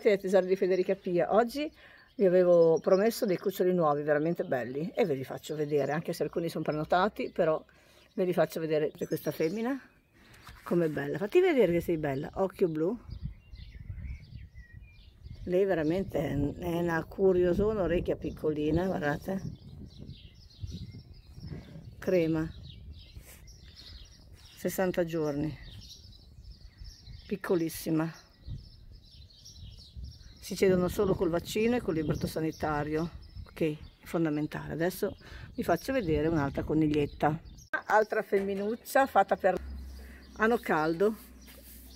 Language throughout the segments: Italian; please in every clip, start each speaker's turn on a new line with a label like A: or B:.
A: del tesoro di Federica Pia. Oggi vi avevo promesso dei cuccioli nuovi, veramente belli, e ve li faccio vedere, anche se alcuni sono prenotati, però ve li faccio vedere per questa femmina, com'è bella. Fatti vedere che sei bella, occhio blu. Lei veramente è una curiosona, orecchia piccolina, guardate. Crema, 60 giorni, piccolissima si cedono solo col vaccino e col libretto sanitario, che è fondamentale. Adesso vi faccio vedere un'altra coniglietta. Altra femminuccia fatta per Hanno caldo,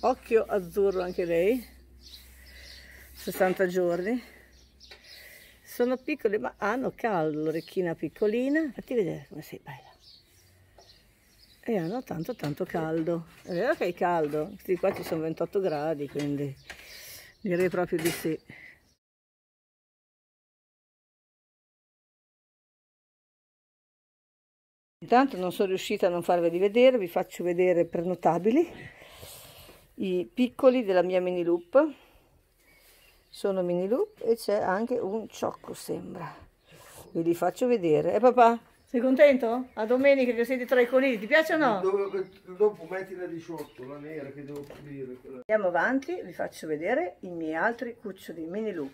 A: occhio azzurro anche lei, 60 giorni. Sono piccole ma hanno caldo, l'orecchina piccolina. Fatti vedere come sei bella. E hanno tanto tanto caldo. È vero che è caldo, questi qua ci sono 28 gradi, quindi Direi proprio di sì. Intanto non sono riuscita a non farveli vedere, vi faccio vedere prenotabili i piccoli della mia mini loop. Sono mini loop e c'è anche un ciocco, sembra. Ve li faccio vedere. Eh papà? Sei contento? A domenica che siete tra i conigli, ti piace o no? Dopo, dopo la di sotto, la nera che devo pulire. Andiamo avanti, vi faccio vedere i miei altri cuccioli mini loop.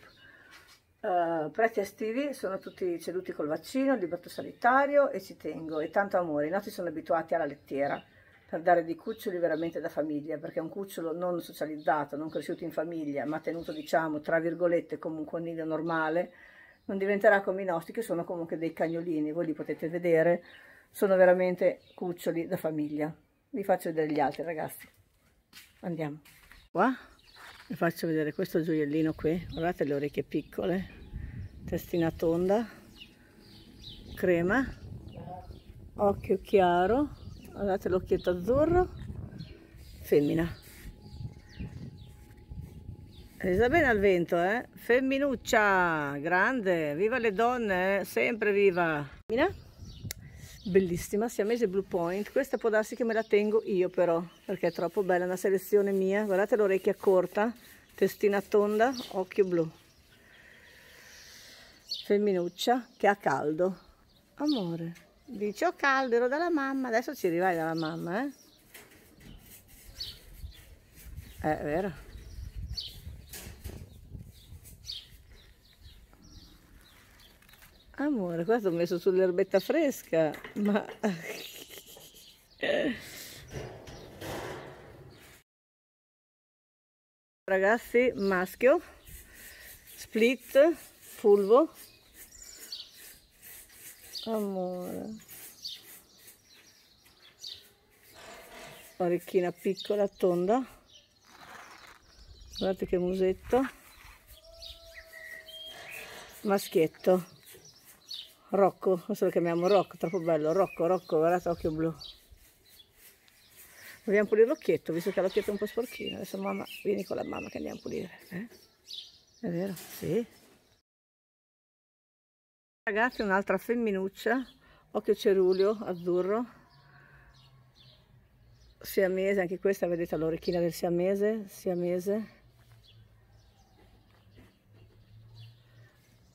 A: Uh, eh, preti estivi sono tutti ceduti col vaccino, liberto sanitario e ci tengo e tanto amore. I nostri sono abituati alla lettiera per dare dei cuccioli veramente da famiglia, perché un cucciolo non socializzato, non cresciuto in famiglia, ma tenuto diciamo tra virgolette come un coniglio normale, non diventerà come i nostri che sono comunque dei cagnolini, voi li potete vedere, sono veramente cuccioli da famiglia. Vi faccio vedere gli altri ragazzi, andiamo. Qua vi faccio vedere questo gioiellino qui, guardate le orecchie piccole, testina tonda, crema, occhio chiaro, guardate l'occhietto azzurro, femmina. Resa bene al vento, eh? Femminuccia, grande, viva le donne, eh? sempre viva. Mina? Bellissima, siamese Blue Point, questa può darsi che me la tengo io però, perché è troppo bella, una selezione mia. Guardate l'orecchia corta, testina tonda, occhio blu. Femminuccia che ha caldo. Amore, dice ho caldo, ero dalla mamma, adesso ci arrivai dalla mamma, eh? eh è vero. amore, qua ti ho messo sull'erbetta fresca, ma... Ragazzi, maschio, split, fulvo, amore, orecchina piccola, tonda, guardate che musetto, maschietto. Rocco, questo lo chiamiamo Rocco, troppo bello, Rocco, Rocco, guardate, occhio blu. Dobbiamo pulire l'occhietto, visto che l'occhietto è un po' sporchino. Adesso mamma, vieni con la mamma che andiamo a pulire. Eh? È vero? Sì. Ragazzi, un'altra femminuccia, occhio cerulio, azzurro. Siamese, anche questa, vedete l'orecchina del siamese, siamese.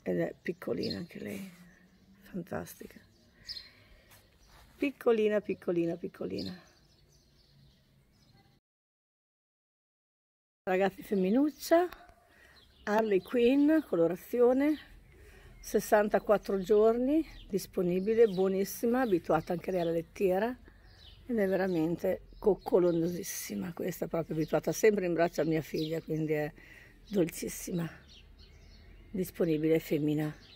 A: Ed è piccolina anche lei fantastica piccolina piccolina piccolina ragazzi femminuccia Harley Quinn colorazione 64 giorni disponibile buonissima abituata anche lei alla lettiera ed è veramente coccolonosissima questa proprio abituata sempre in braccio a mia figlia quindi è dolcissima disponibile femmina